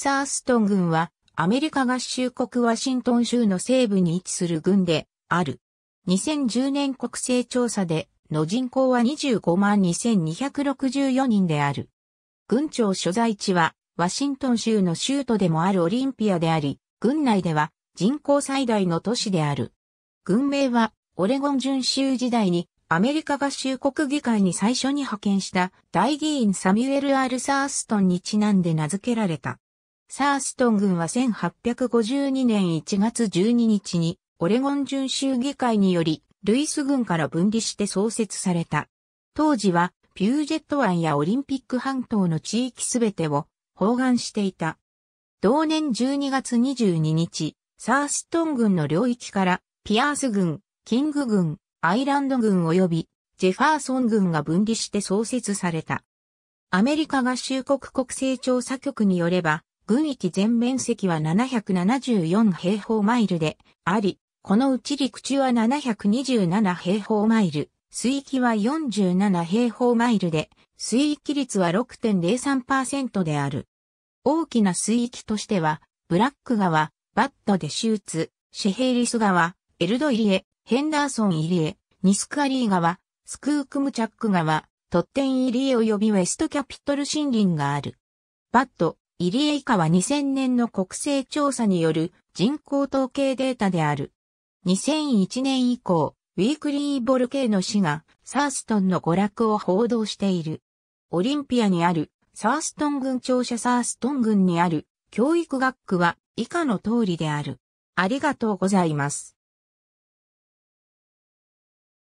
サーストン軍はアメリカ合衆国ワシントン州の西部に位置する軍である。2010年国勢調査での人口は25万2264人である。軍庁所在地はワシントン州の州都でもあるオリンピアであり、軍内では人口最大の都市である。軍名はオレゴン準州時代にアメリカ合衆国議会に最初に派遣した大議員サミュエル・アールサーストンにちなんで名付けられた。サーストン軍は1852年1月12日に、オレゴン準州議会により、ルイス軍から分離して創設された。当時は、ピュージェット湾やオリンピック半島の地域すべてを包含していた。同年12月22日、サーストン軍の領域から、ピアース軍、キング軍、アイランド軍及び、ジェファーソン軍が分離して創設された。アメリカ合衆国国勢調査局によれば、軍域全面積は774平方マイルであり、このうち陸地は727平方マイル、水域は47平方マイルで、水域率は6.03%である。大きな水域としては、ブラック川、バットデシューツ、シェヘリス川、エルド入江、ヘンダーソン入江、ニスクアリー川、スクークムチャック川、トッテン入江及びウェストキャピトル森林がある。バット、入江以下は2000年の国勢調査による人口統計データである。2001年以降、ウィークリーボルケーの氏がサーストンの娯楽を報道している。オリンピアにあるサーストン郡庁舎サーストン郡にある教育学区は以下の通りである。ありがとうございます。